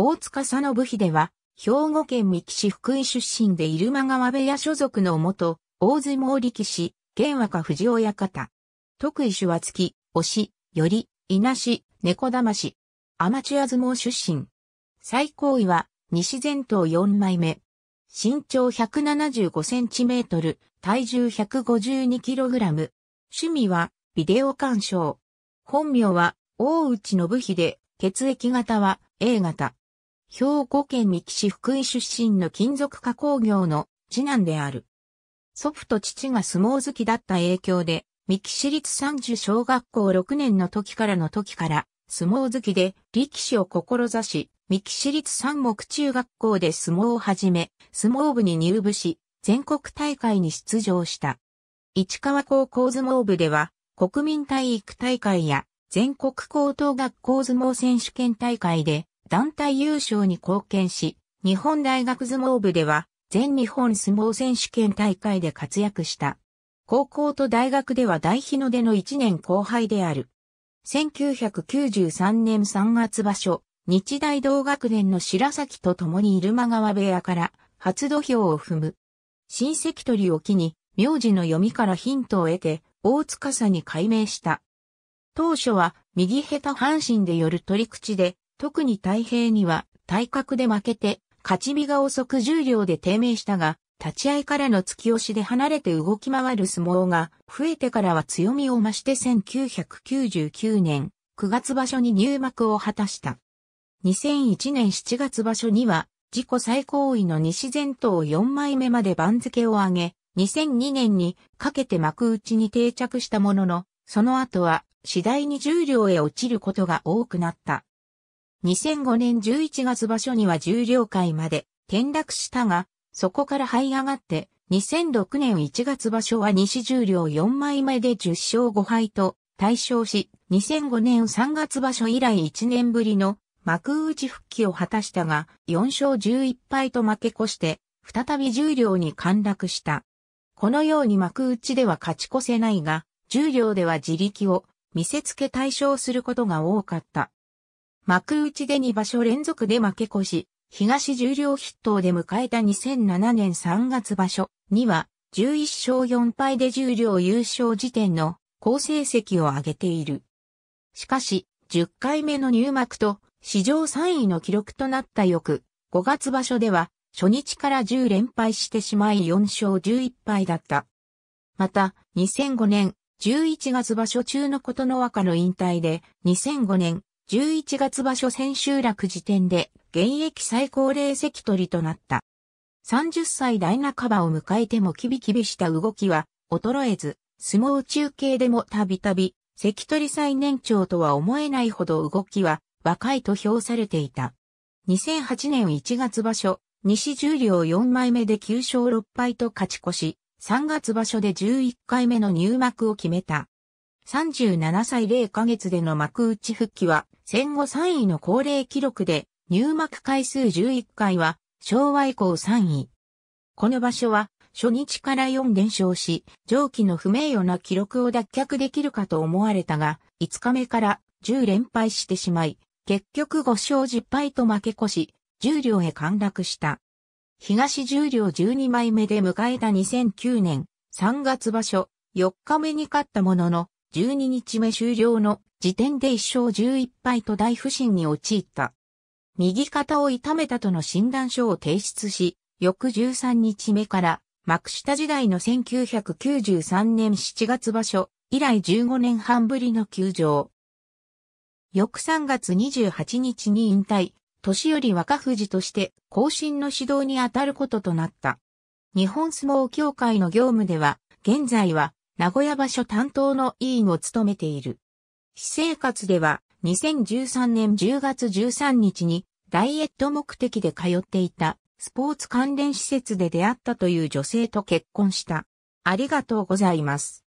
大塚佐信秀は、兵庫県三木市福井出身で入間川部屋所属の元、大相撲力士、現若藤親方。特異手は月、押し、より、稲氏、し、猫だし。アマチュア相撲出身。最高位は、西前頭4枚目。身長175センチメートル、体重152キログラム。趣味は、ビデオ鑑賞。本名は、大内信秀、血液型は、A 型。兵庫県三木市福井出身の金属加工業の次男である。祖父と父が相撲好きだった影響で、三木市立三樹小学校6年の時からの時から、相撲好きで力士を志し、三木市立三木中学校で相撲を始め、相撲部に入部し、全国大会に出場した。市川高校相撲部では、国民体育大会や全国高等学校相撲選手権大会で団体優勝に貢献し、日本大学相撲部では全日本相撲選手権大会で活躍した。高校と大学では大日の出の1年後輩である。1993年3月場所、日大同学年の白崎と共に入間川部屋から初土俵を踏む。親戚取りを機に、名字の読みからヒントを得て、大塚んに改名した。当初は、右下手半身でよる取り口で、特に太平には体格で負けて、勝ち身が遅く重量で低迷したが、立ち合いからの突き押しで離れて動き回る相撲が増えてからは強みを増して1999年9月場所に入幕を果たした。2001年7月場所には自己最高位の西前頭4枚目まで番付を上げ、2002年にかけて幕内に定着したものの、その後は次第に重量へ落ちることが多くなった。2005年11月場所には重量階まで転落したが、そこから這い上がって、2006年1月場所は西重量4枚目で10勝5敗と対象し、2005年3月場所以来1年ぶりの幕内復帰を果たしたが、4勝11敗と負け越して、再び重量に陥落した。このように幕内では勝ち越せないが、重量では自力を見せつけ対象することが多かった。幕内で2場所連続で負け越し、東十両筆頭で迎えた2007年3月場所には、11勝4敗で十両優勝時点の好成績を上げている。しかし、10回目の入幕と、史上3位の記録となった翌、5月場所では、初日から10連敗してしまい4勝11敗だった。また、2005年、11月場所中の琴の若の引退で、2005年、11月場所千秋楽時点で現役最高齢関取となった。30歳代半ばを迎えてもキビキビした動きは衰えず、相撲中継でもたびたび関取最年長とは思えないほど動きは若いと評されていた。2008年1月場所、西十両4枚目で9勝6敗と勝ち越し、3月場所で11回目の入幕を決めた。37歳0ヶ月での幕内復帰は戦後3位の高齢記録で、入幕回数11回は、昭和以降3位。この場所は、初日から4連勝し、上記の不名誉な記録を脱却できるかと思われたが、5日目から10連敗してしまい、結局5勝10敗と負け越し、10両へ陥落した。東10両12枚目で迎えた2009年3月場所4日目に勝ったものの12日目終了の時点で1勝11敗と大不振に陥った。右肩を痛めたとの診断書を提出し、翌13日目から幕下時代の1993年7月場所以来15年半ぶりの休場。翌3月28日に引退、年寄り若富士として後進の指導に当たることとなった。日本相撲協会の業務では、現在は名古屋場所担当の委員を務めている。私生活では2013年10月13日にダイエット目的で通っていたスポーツ関連施設で出会ったという女性と結婚した。ありがとうございます。